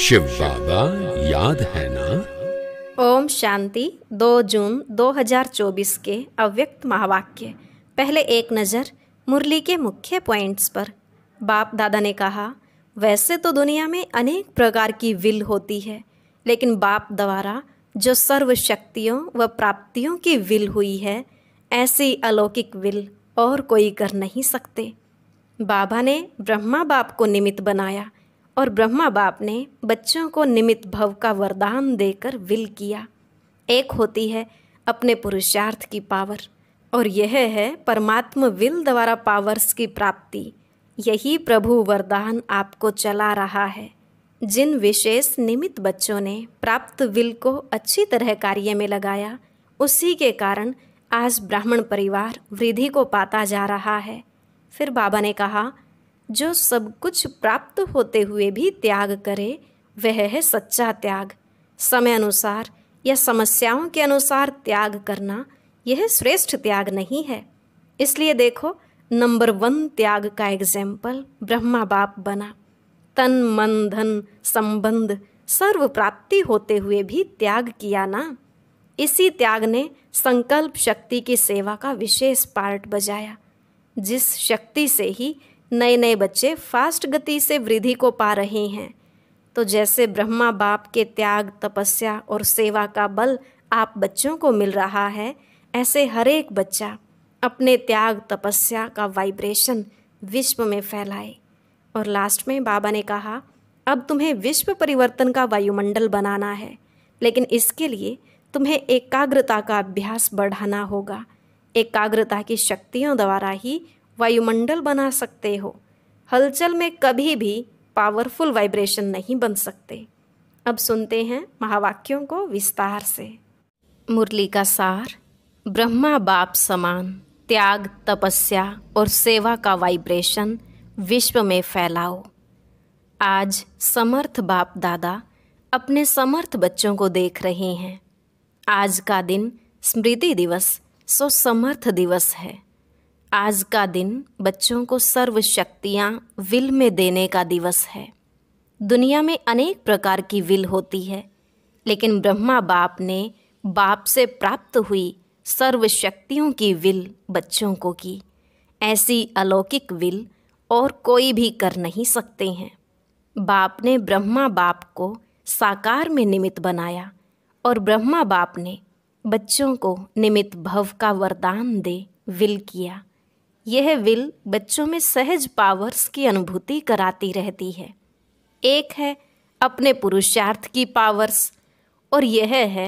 शिव बाबा याद है ना ओम शांति 2 जून 2024 के अव्यक्त महावाक्य पहले एक नज़र मुरली के मुख्य पॉइंट्स पर बाप दादा ने कहा वैसे तो दुनिया में अनेक प्रकार की विल होती है लेकिन बाप द्वारा जो सर्व शक्तियों व प्राप्तियों की विल हुई है ऐसी अलौकिक विल और कोई कर नहीं सकते बाबा ने ब्रह्मा बाप को निमित्त बनाया और ब्रह्मा बाप ने बच्चों को निमित भव का वरदान देकर विल किया एक होती है अपने पुरुषार्थ की पावर और यह है परमात्म विल द्वारा पावर्स की प्राप्ति यही प्रभु वरदान आपको चला रहा है जिन विशेष निमित बच्चों ने प्राप्त विल को अच्छी तरह कार्य में लगाया उसी के कारण आज ब्राह्मण परिवार वृद्धि को पाता जा रहा है फिर बाबा ने कहा जो सब कुछ प्राप्त होते हुए भी त्याग करे वह है सच्चा त्याग समय अनुसार या समस्याओं के अनुसार त्याग करना यह श्रेष्ठ त्याग नहीं है इसलिए देखो नंबर वन त्याग का एग्जाम्पल ब्रह्मा बाप बना तन मन धन संबंध सर्व प्राप्ति होते हुए भी त्याग किया ना इसी त्याग ने संकल्प शक्ति की सेवा का विशेष पार्ट बजाया जिस शक्ति से ही नए नए बच्चे फास्ट गति से वृद्धि को पा रहे हैं तो जैसे ब्रह्मा बाप के त्याग तपस्या और सेवा का बल आप बच्चों को मिल रहा है ऐसे हर एक बच्चा अपने त्याग तपस्या का वाइब्रेशन विश्व में फैलाए और लास्ट में बाबा ने कहा अब तुम्हें विश्व परिवर्तन का वायुमंडल बनाना है लेकिन इसके लिए तुम्हें एकाग्रता का अभ्यास बढ़ाना होगा एकाग्रता की शक्तियों द्वारा ही वायुमंडल बना सकते हो हलचल में कभी भी पावरफुल वाइब्रेशन नहीं बन सकते अब सुनते हैं महावाक्यों को विस्तार से मुरली का सार ब्रह्मा बाप समान त्याग तपस्या और सेवा का वाइब्रेशन विश्व में फैलाओ आज समर्थ बाप दादा अपने समर्थ बच्चों को देख रहे हैं आज का दिन स्मृति दिवस सो समर्थ दिवस है आज का दिन बच्चों को सर्वशक्तियाँ विल में देने का दिवस है दुनिया में अनेक प्रकार की विल होती है लेकिन ब्रह्मा बाप ने बाप से प्राप्त हुई सर्वशक्तियों की विल बच्चों को की ऐसी अलौकिक विल और कोई भी कर नहीं सकते हैं बाप ने ब्रह्मा बाप को साकार में निमित्त बनाया और ब्रह्मा बाप ने बच्चों को निमित्त भव का वरदान दे विल किया यह विल बच्चों में सहज पावर्स की अनुभूति कराती रहती है एक है अपने पुरुषार्थ की पावर्स और यह है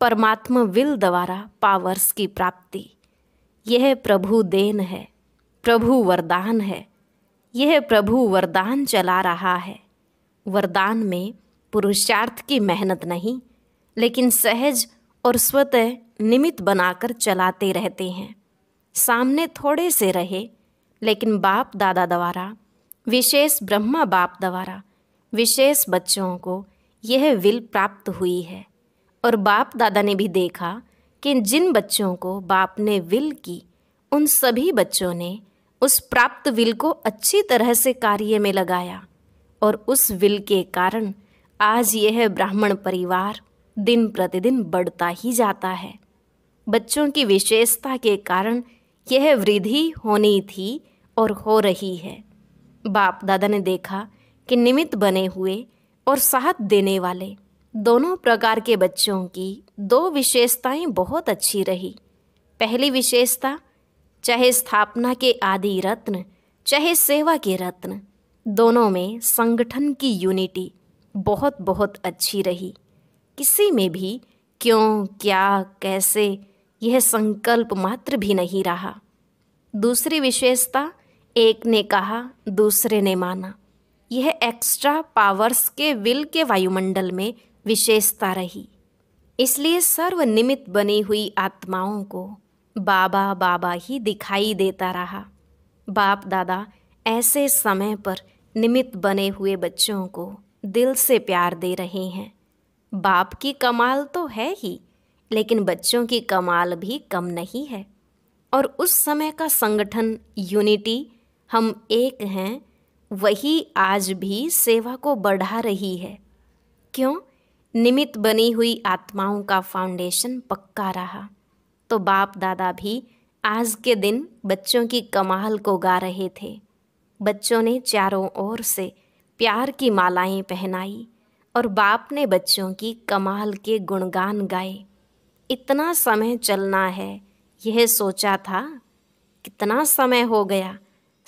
परमात्मा विल द्वारा पावर्स की प्राप्ति यह प्रभु देन है प्रभु वरदान है यह प्रभु वरदान चला रहा है वरदान में पुरुषार्थ की मेहनत नहीं लेकिन सहज और स्वतः निमित्त बनाकर चलाते रहते हैं सामने थोड़े से रहे लेकिन बाप दादा द्वारा विशेष ब्रह्मा बाप द्वारा विशेष बच्चों को यह विल प्राप्त हुई है और बाप दादा ने भी देखा कि जिन बच्चों को बाप ने विल की उन सभी बच्चों ने उस प्राप्त विल को अच्छी तरह से कार्य में लगाया और उस विल के कारण आज यह ब्राह्मण परिवार दिन प्रतिदिन बढ़ता ही जाता है बच्चों की विशेषता के कारण यह वृद्धि होनी थी और हो रही है बाप दादा ने देखा कि निमित्त बने हुए और साथ देने वाले दोनों प्रकार के बच्चों की दो विशेषताएं बहुत अच्छी रही पहली विशेषता चाहे स्थापना के आदि रत्न चाहे सेवा के रत्न दोनों में संगठन की यूनिटी बहुत बहुत अच्छी रही किसी में भी क्यों क्या कैसे यह संकल्प मात्र भी नहीं रहा दूसरी विशेषता एक ने कहा दूसरे ने माना यह एक्स्ट्रा पावर्स के विल के वायुमंडल में विशेषता रही इसलिए सर्वनिमित बनी हुई आत्माओं को बाबा बाबा ही दिखाई देता रहा बाप दादा ऐसे समय पर निमित बने हुए बच्चों को दिल से प्यार दे रहे हैं बाप की कमाल तो है ही लेकिन बच्चों की कमाल भी कम नहीं है और उस समय का संगठन यूनिटी हम एक हैं वही आज भी सेवा को बढ़ा रही है क्यों निमित बनी हुई आत्माओं का फाउंडेशन पक्का रहा तो बाप दादा भी आज के दिन बच्चों की कमाल को गा रहे थे बच्चों ने चारों ओर से प्यार की मालाएं पहनाई और बाप ने बच्चों की कमाल के गुणगान गाए इतना समय चलना है यह सोचा था कितना समय हो गया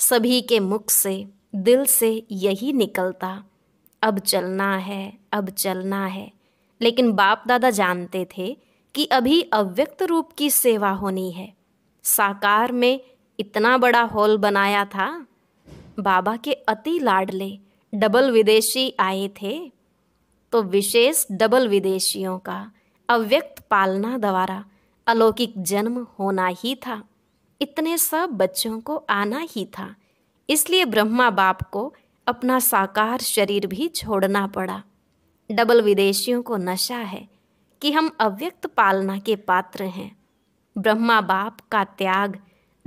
सभी के मुख से दिल से यही निकलता अब चलना है अब चलना है लेकिन बाप दादा जानते थे कि अभी अव्यक्त रूप की सेवा होनी है साकार में इतना बड़ा हॉल बनाया था बाबा के अति लाडले डबल विदेशी आए थे तो विशेष डबल विदेशियों का अव्यक्त पालना द्वारा अलौकिक जन्म होना ही था इतने सब बच्चों को आना ही था इसलिए ब्रह्मा बाप को अपना साकार शरीर भी छोड़ना पड़ा डबल विदेशियों को नशा है कि हम अव्यक्त पालना के पात्र हैं ब्रह्मा बाप का त्याग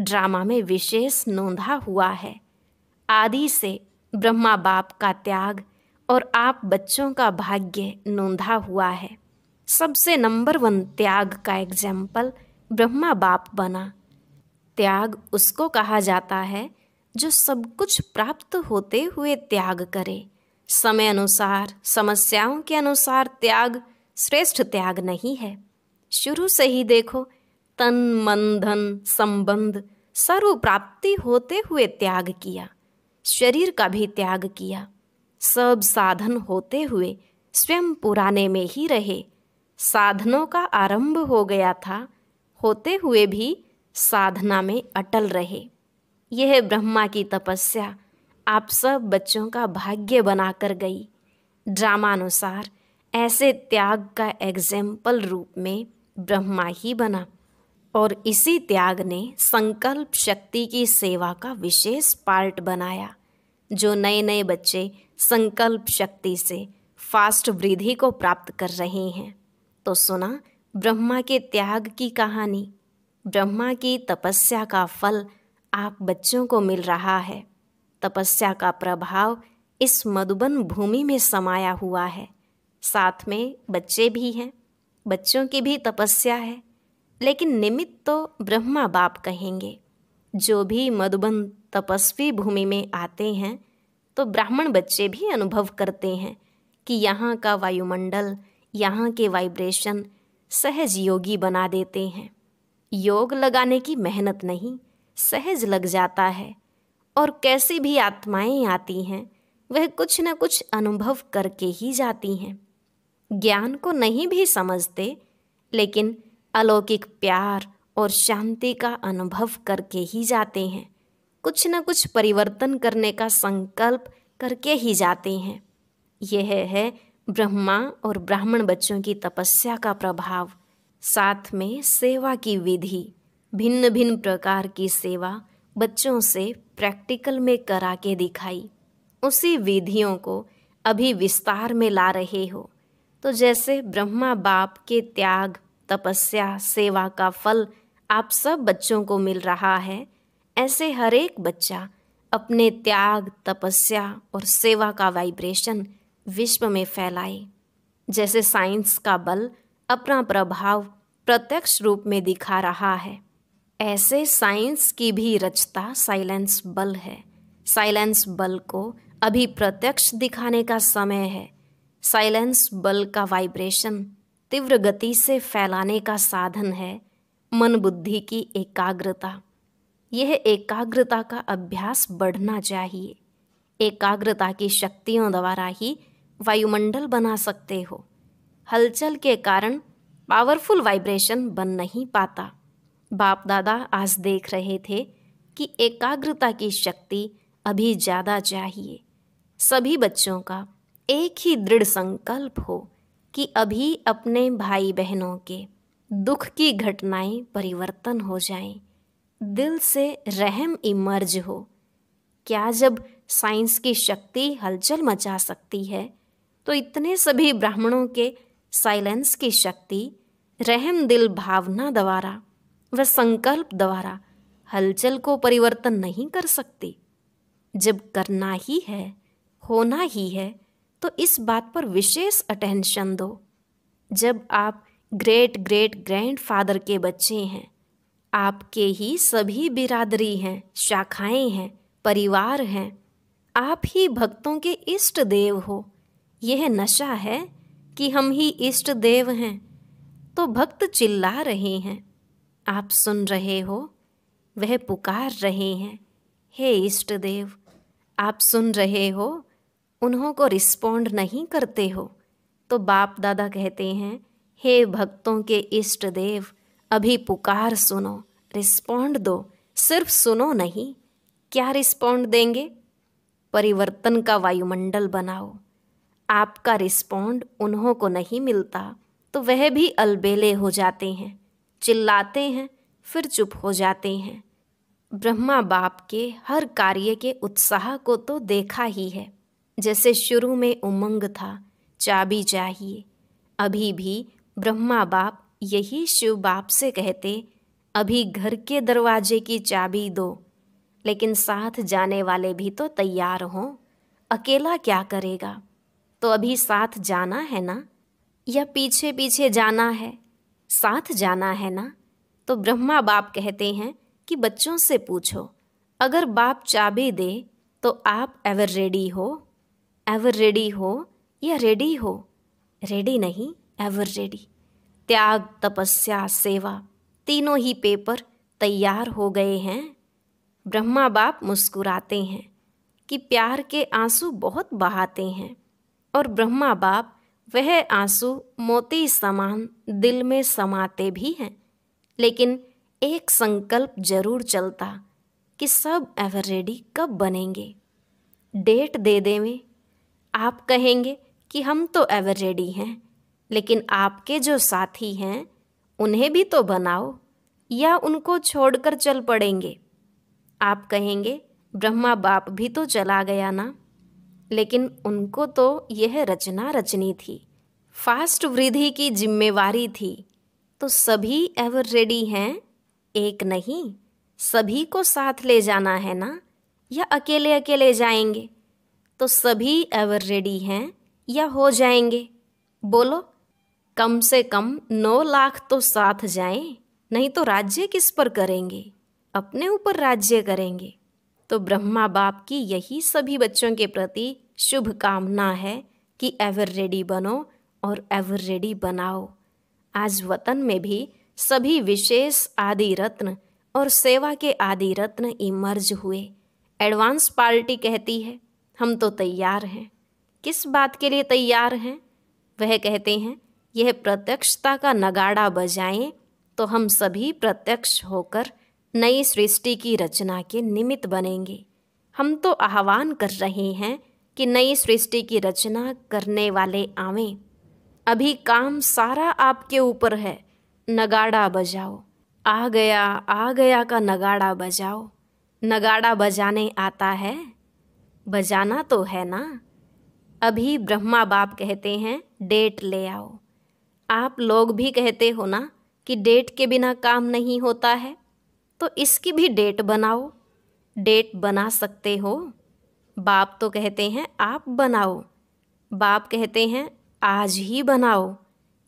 ड्रामा में विशेष नोंधा हुआ है आदि से ब्रह्मा बाप का त्याग और आप बच्चों का भाग्य नोंधा हुआ है सबसे नंबर वन त्याग का एग्जाम्पल ब्रह्मा बाप बना त्याग उसको कहा जाता है जो सब कुछ प्राप्त होते हुए त्याग करे समय अनुसार समस्याओं के अनुसार त्याग श्रेष्ठ त्याग नहीं है शुरू से ही देखो तन मन धन संबंध सर्व प्राप्ति होते हुए त्याग किया शरीर का भी त्याग किया सब साधन होते हुए स्वयं पुराने में ही रहे साधनों का आरंभ हो गया था होते हुए भी साधना में अटल रहे यह ब्रह्मा की तपस्या आप सब बच्चों का भाग्य बनाकर गई ड्रामानुसार ऐसे त्याग का एग्जाम्पल रूप में ब्रह्मा ही बना और इसी त्याग ने संकल्प शक्ति की सेवा का विशेष पार्ट बनाया जो नए नए बच्चे संकल्प शक्ति से फास्ट वृद्धि को प्राप्त कर रहे हैं तो सुना ब्रह्मा के त्याग की कहानी ब्रह्मा की तपस्या का फल आप बच्चों को मिल रहा है तपस्या का प्रभाव इस मधुबन भूमि में समाया हुआ है साथ में बच्चे भी हैं बच्चों की भी तपस्या है लेकिन निमित्त तो ब्रह्मा बाप कहेंगे जो भी मधुबन तपस्वी भूमि में आते हैं तो ब्राह्मण बच्चे भी अनुभव करते हैं कि यहाँ का वायुमंडल यहाँ के वाइब्रेशन सहज योगी बना देते हैं योग लगाने की मेहनत नहीं सहज लग जाता है और कैसी भी आत्माएं आती हैं वह कुछ न कुछ अनुभव करके ही जाती हैं ज्ञान को नहीं भी समझते लेकिन अलौकिक प्यार और शांति का अनुभव करके ही जाते हैं कुछ न कुछ परिवर्तन करने का संकल्प करके ही जाते हैं यह है ब्रह्मा और ब्राह्मण बच्चों की तपस्या का प्रभाव साथ में सेवा की विधि भिन्न भिन्न प्रकार की सेवा बच्चों से प्रैक्टिकल में करा के दिखाई उसी विधियों को अभी विस्तार में ला रहे हो तो जैसे ब्रह्मा बाप के त्याग तपस्या सेवा का फल आप सब बच्चों को मिल रहा है ऐसे हर एक बच्चा अपने त्याग तपस्या और सेवा का वाइब्रेशन विश्व में फैलाई जैसे साइंस का बल अपना प्रभाव प्रत्यक्ष रूप में दिखा रहा है ऐसे साइंस की भी रचता साइलेंस बल है साइलेंस बल को अभी प्रत्यक्ष दिखाने का समय है साइलेंस बल का वाइब्रेशन तीव्र गति से फैलाने का साधन है मन बुद्धि की एकाग्रता यह एकाग्रता का अभ्यास बढ़ना चाहिए एकाग्रता की शक्तियों द्वारा ही वायुमंडल बना सकते हो हलचल के कारण पावरफुल वाइब्रेशन बन नहीं पाता बाप दादा आज देख रहे थे कि एकाग्रता की शक्ति अभी ज़्यादा चाहिए सभी बच्चों का एक ही दृढ़ संकल्प हो कि अभी अपने भाई बहनों के दुख की घटनाएं परिवर्तन हो जाएं, दिल से रहम इमर्ज हो क्या जब साइंस की शक्ति हलचल मचा सकती है तो इतने सभी ब्राह्मणों के साइलेंस की शक्ति रहम दिल भावना द्वारा व संकल्प द्वारा हलचल को परिवर्तन नहीं कर सकती जब करना ही है होना ही है तो इस बात पर विशेष अटेंशन दो जब आप ग्रेट ग्रेट ग्रैंड फादर के बच्चे हैं आपके ही सभी बिरादरी हैं शाखाएं हैं परिवार हैं आप ही भक्तों के इष्ट देव हो यह नशा है कि हम ही इष्ट देव हैं तो भक्त चिल्ला रहे हैं आप सुन रहे हो वह पुकार रहे हैं हे इष्ट देव आप सुन रहे हो उन्हों को रिस्पोंड नहीं करते हो तो बाप दादा कहते हैं हे भक्तों के इष्ट देव अभी पुकार सुनो रिस्पोंड दो सिर्फ सुनो नहीं क्या रिस्पोंड देंगे परिवर्तन का वायुमंडल बनाओ आपका रिस्पोंड उन्हों को नहीं मिलता तो वह भी अलबेले हो जाते हैं चिल्लाते हैं फिर चुप हो जाते हैं ब्रह्मा बाप के हर कार्य के उत्साह को तो देखा ही है जैसे शुरू में उमंग था चाबी चाहिए अभी भी ब्रह्मा बाप यही शिव बाप से कहते अभी घर के दरवाजे की चाबी दो लेकिन साथ जाने वाले भी तो तैयार हों अकेला क्या करेगा तो अभी साथ जाना है ना या पीछे पीछे जाना है साथ जाना है ना तो ब्रह्मा बाप कहते हैं कि बच्चों से पूछो अगर बाप चाबी दे तो आप एवर रेडी हो एवर रेडी हो या रेडी हो रेडी नहीं एवर रेडी त्याग तपस्या सेवा तीनों ही पेपर तैयार हो गए हैं ब्रह्मा बाप मुस्कुराते हैं कि प्यार के आंसू बहुत बहाते हैं और ब्रह्मा बाप वह आंसू मोती समान दिल में समाते भी हैं लेकिन एक संकल्प जरूर चलता कि सब एवर रेडी कब बनेंगे डेट दे देवें आप कहेंगे कि हम तो एवर रेडी हैं लेकिन आपके जो साथी हैं उन्हें भी तो बनाओ या उनको छोड़कर चल पड़ेंगे आप कहेंगे ब्रह्मा बाप भी तो चला गया ना लेकिन उनको तो यह रचना रचनी थी फास्ट वृद्धि की जिम्मेवारी थी तो सभी एवर रेडी हैं एक नहीं सभी को साथ ले जाना है ना या अकेले अकेले जाएंगे तो सभी एवर रेडी हैं या हो जाएंगे बोलो कम से कम नौ लाख तो साथ जाएं नहीं तो राज्य किस पर करेंगे अपने ऊपर राज्य करेंगे तो ब्रह्मा बाप की यही सभी बच्चों के प्रति शुभकामना है कि एवर रेडी बनो और एवर रेडी बनाओ आज वतन में भी सभी विशेष आदि रत्न और सेवा के आदि रत्न इमर्ज हुए एडवांस पार्टी कहती है हम तो तैयार हैं किस बात के लिए तैयार हैं वह कहते हैं यह प्रत्यक्षता का नगाड़ा बजाएं तो हम सभी प्रत्यक्ष होकर नई सृष्टि की रचना के निमित्त बनेंगे हम तो आह्वान कर रहे हैं कि नई सृष्टि की रचना करने वाले आवें अभी काम सारा आपके ऊपर है नगाड़ा बजाओ आ गया आ गया का नगाड़ा बजाओ नगाड़ा बजाने आता है बजाना तो है ना अभी ब्रह्मा बाप कहते हैं डेट ले आओ आप लोग भी कहते हो ना कि डेट के बिना काम नहीं होता है तो इसकी भी डेट बनाओ डेट बना सकते हो बाप तो कहते हैं आप बनाओ बाप कहते हैं आज ही बनाओ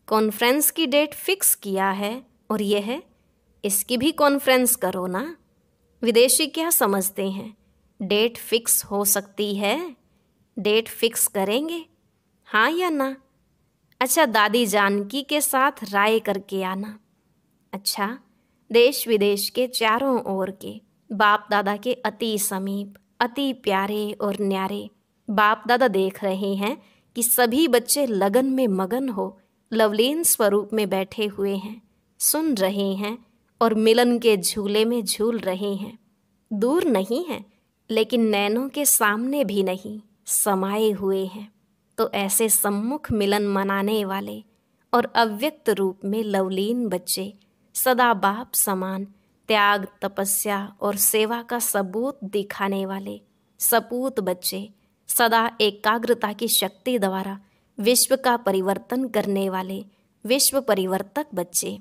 कॉन्फ्रेंस की डेट फिक्स किया है और यह है इसकी भी कॉन्फ्रेंस करो ना विदेशी क्या समझते हैं डेट फिक्स हो सकती है डेट फिक्स करेंगे हाँ या ना अच्छा दादी जानकी के साथ राय करके आना अच्छा देश विदेश के चारों ओर के बाप दादा के अति समीप अति प्यारे और न्यारे बाप दादा देख रहे हैं कि सभी बच्चे लगन में मगन हो लवलीन स्वरूप में बैठे हुए हैं सुन रहे हैं और मिलन के झूले में झूल रहे हैं दूर नहीं हैं लेकिन नैनों के सामने भी नहीं समाये हुए हैं तो ऐसे सम्मुख मिलन मनाने वाले और अव्यक्त रूप में लवलीन बच्चे सदा बाप समान त्याग तपस्या और सेवा का सबूत दिखाने वाले सपूत बच्चे सदा एकाग्रता की शक्ति द्वारा विश्व का परिवर्तन करने वाले विश्व परिवर्तक बच्चे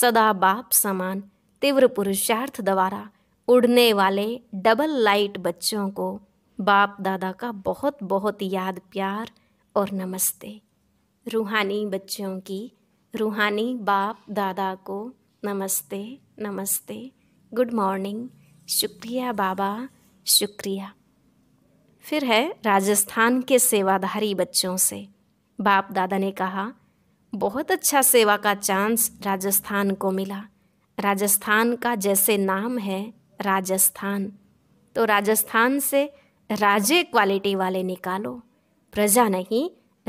सदा बाप समान तीव्र पुरुषार्थ द्वारा उड़ने वाले डबल लाइट बच्चों को बाप दादा का बहुत बहुत याद प्यार और नमस्ते रूहानी बच्चों की रूहानी बाप दादा को नमस्ते नमस्ते गुड मॉर्निंग शुक्रिया बाबा शुक्रिया फिर है राजस्थान के सेवाधारी बच्चों से बाप दादा ने कहा बहुत अच्छा सेवा का चांस राजस्थान को मिला राजस्थान का जैसे नाम है राजस्थान तो राजस्थान से राजे क्वालिटी वाले निकालो प्रजा नहीं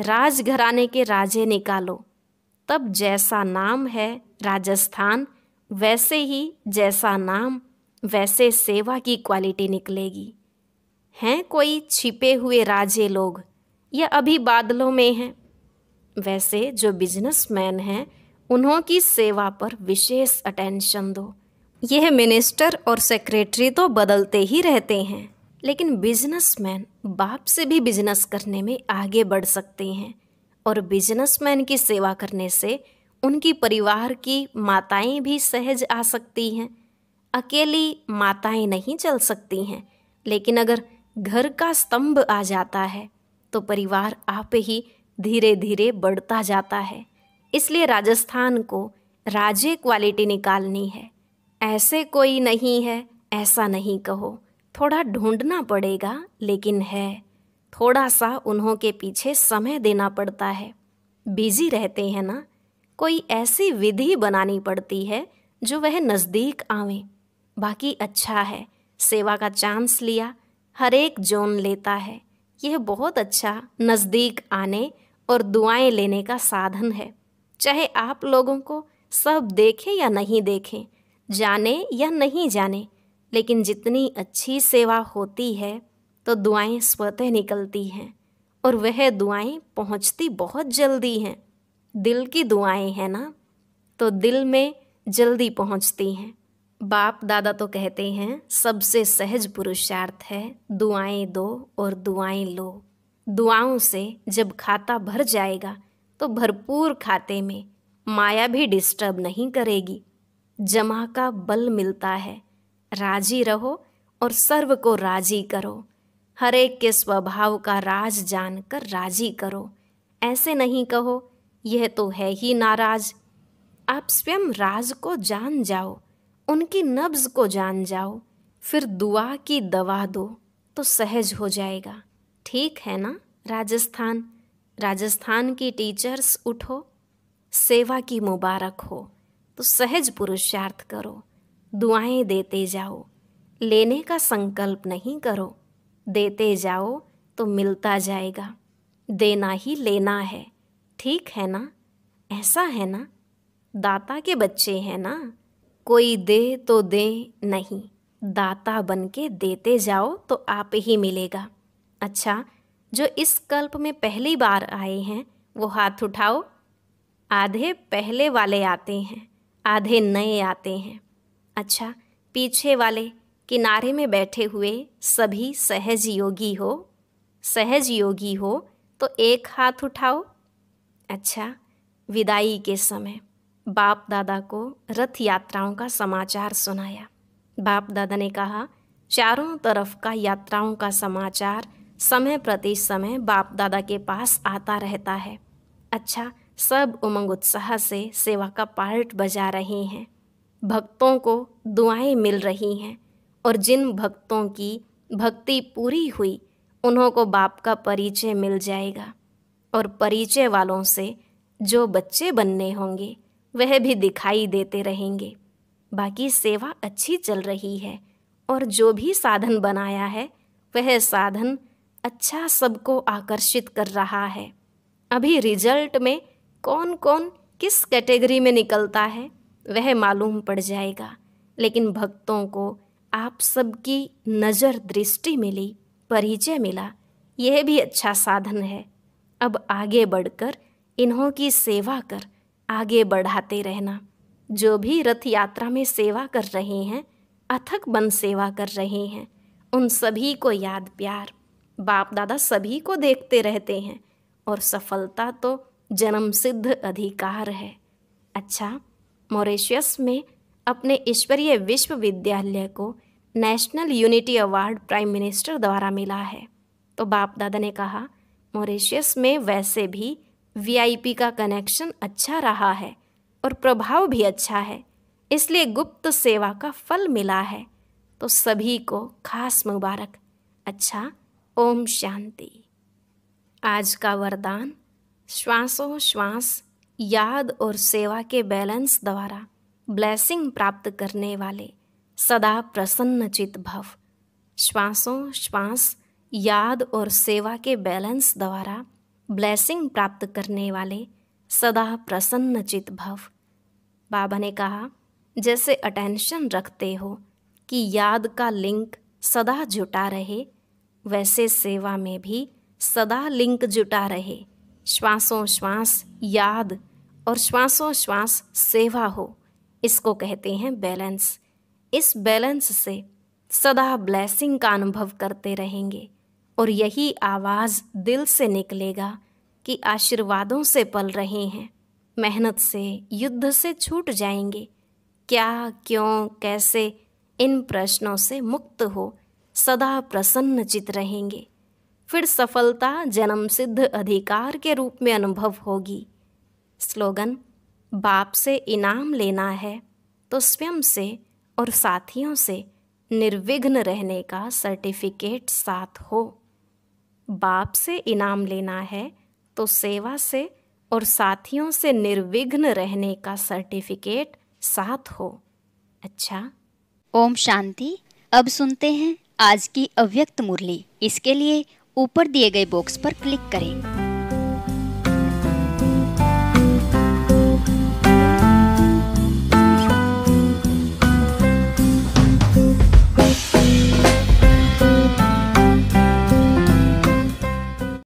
राजघराने के राजे निकालो तब जैसा नाम है राजस्थान वैसे ही जैसा नाम वैसे सेवा की क्वालिटी निकलेगी हैं कोई छिपे हुए राजे लोग या अभी बादलों में हैं वैसे जो बिजनेसमैन हैं उन्हों की सेवा पर विशेष अटेंशन दो यह मिनिस्टर और सेक्रेटरी तो बदलते ही रहते हैं लेकिन बिजनेसमैन बाप से भी बिजनेस करने में आगे बढ़ सकते हैं और बिजनेसमैन की सेवा करने से उनकी परिवार की माताएं भी सहज आ सकती हैं अकेली माताएं नहीं चल सकती हैं लेकिन अगर घर का स्तंभ आ जाता है तो परिवार आप ही धीरे धीरे बढ़ता जाता है इसलिए राजस्थान को राजे क्वालिटी निकालनी है ऐसे कोई नहीं है ऐसा नहीं कहो थोड़ा ढूंढना पड़ेगा लेकिन है थोड़ा सा उन्हों के पीछे समय देना पड़ता है बिजी रहते हैं ना कोई ऐसी विधि बनानी पड़ती है जो वह नज़दीक आवें बाकी अच्छा है सेवा का चांस लिया हर एक जोन लेता है यह बहुत अच्छा नज़दीक आने और दुआएं लेने का साधन है चाहे आप लोगों को सब देखें या नहीं देखें जाने या नहीं जाने लेकिन जितनी अच्छी सेवा होती है तो दुआएं स्वतः निकलती हैं और वह दुआएं पहुंचती बहुत जल्दी हैं दिल की दुआएं हैं ना तो दिल में जल्दी पहुंचती हैं बाप दादा तो कहते हैं सबसे सहज पुरुषार्थ है दुआएं दो और दुआएं लो दुआओं से जब खाता भर जाएगा तो भरपूर खाते में माया भी डिस्टर्ब नहीं करेगी जमा का बल मिलता है राजी रहो और सर्व को राजी करो हर एक के स्वभाव का राज जानकर राजी करो ऐसे नहीं कहो यह तो है ही नाराज आप स्वयं राज को जान जाओ उनकी नब्ज को जान जाओ फिर दुआ की दवा दो तो सहज हो जाएगा ठीक है ना राजस्थान राजस्थान की टीचर्स उठो सेवा की मुबारक हो तो सहज पुरुषार्थ करो दुआएं देते जाओ लेने का संकल्प नहीं करो देते जाओ तो मिलता जाएगा देना ही लेना है ठीक है ना ऐसा है ना दाता के बच्चे हैं ना कोई दे तो दे नहीं दाता बन के देते जाओ तो आप ही मिलेगा अच्छा जो इस कल्प में पहली बार आए हैं वो हाथ उठाओ आधे पहले वाले आते हैं आधे नए आते हैं अच्छा पीछे वाले किनारे में बैठे हुए सभी सहज योगी हो सहज योगी हो तो एक हाथ उठाओ अच्छा विदाई के समय बाप दादा को रथ यात्राओं का समाचार सुनाया बाप दादा ने कहा चारों तरफ का यात्राओं का समाचार समय प्रति समय बाप दादा के पास आता रहता है अच्छा सब उमंग उत्साह से सेवा का पार्ट बजा रहे हैं भक्तों को दुआएं मिल रही हैं और जिन भक्तों की भक्ति पूरी हुई उन्हों को बाप का परिचय मिल जाएगा और परिचय वालों से जो बच्चे बनने होंगे वह भी दिखाई देते रहेंगे बाकी सेवा अच्छी चल रही है और जो भी साधन बनाया है वह साधन अच्छा सबको आकर्षित कर रहा है अभी रिजल्ट में कौन कौन किस कैटेगरी में निकलता है वह मालूम पड़ जाएगा लेकिन भक्तों को आप सबकी नज़र दृष्टि मिली परिचय मिला यह भी अच्छा साधन है अब आगे बढ़कर इन्हों की सेवा कर आगे बढ़ाते रहना जो भी रथ यात्रा में सेवा कर रहे हैं अथक बन सेवा कर रहे हैं उन सभी को याद प्यार बाप दादा सभी को देखते रहते हैं और सफलता तो जन्म सिद्ध अधिकार है अच्छा मॉरिशियस में अपने ईश्वरीय विश्वविद्यालय को national unity award prime minister द्वारा मिला है तो बाप दादा ने कहा मॉरिशियस में वैसे भी वीआईपी का कनेक्शन अच्छा रहा है और प्रभाव भी अच्छा है इसलिए गुप्त सेवा का फल मिला है तो सभी को खास मुबारक अच्छा ओम शांति आज का वरदान श्वासों श्वास याद और सेवा के बैलेंस द्वारा ब्लैसिंग प्राप्त करने वाले सदा प्रसन्न चित भव श्वासों श्वास याद और सेवा के बैलेंस द्वारा ब्लैसिंग प्राप्त करने वाले सदा प्रसन्न चित भव बाबा ने कहा जैसे अटेंशन रखते हो कि याद का लिंक सदा जुटा रहे वैसे सेवा में भी सदा लिंक जुटा रहे श्वासों श्वास याद और श्वासों श्वास सेवा हो इसको कहते हैं बैलेंस इस बैलेंस से सदा ब्लैसिंग का अनुभव करते रहेंगे और यही आवाज़ दिल से निकलेगा कि आशीर्वादों से पल रहे हैं मेहनत से युद्ध से छूट जाएंगे क्या क्यों कैसे इन प्रश्नों से मुक्त हो सदा प्रसन्न चित रहेंगे फिर सफलता जन्म सिद्ध अधिकार के रूप में अनुभव होगी स्लोगन बाप से इनाम लेना है तो स्वयं से और साथियों से निर्विघ्न रहने का सर्टिफिकेट साथ हो बाप से इनाम लेना है तो सेवा से और साथियों से निर्विघ्न रहने का सर्टिफिकेट साथ हो अच्छा ओम शांति अब सुनते हैं आज की अव्यक्त मुरली इसके लिए ऊपर दिए गए बॉक्स पर क्लिक करें